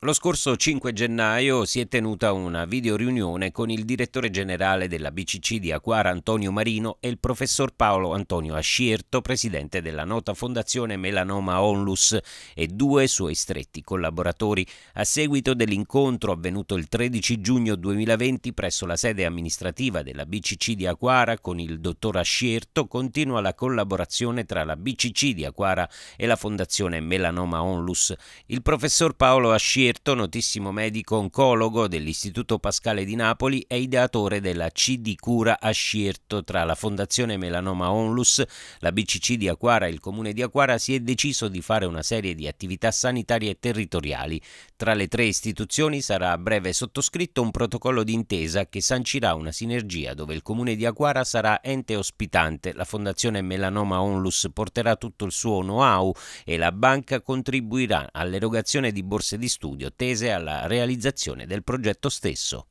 Lo scorso 5 gennaio si è tenuta una videoriunione con il direttore generale della BCC di Aquara Antonio Marino e il professor Paolo Antonio Ascierto, presidente della nota fondazione Melanoma Onlus e due suoi stretti collaboratori, a seguito dell'incontro avvenuto il 13 giugno 2020 presso la sede amministrativa della BCC di Aquara con il dottor Ascierto, continua la collaborazione tra la BCC di Aquara e la fondazione Melanoma Onlus. Il professor Paolo Ascierto Virto, notissimo medico oncologo dell'Istituto Pascale di Napoli, è ideatore della C di cura a Scirto. Tra la Fondazione Melanoma Onlus, la BCC di Aquara e il Comune di Aquara si è deciso di fare una serie di attività sanitarie territoriali. Tra le tre istituzioni sarà a breve sottoscritto un protocollo d'intesa che sancirà una sinergia dove il Comune di Aquara sarà ente ospitante, la Fondazione Melanoma Onlus porterà tutto il suo know-how e la banca contribuirà all'erogazione di borse di studio studio tese alla realizzazione del progetto stesso.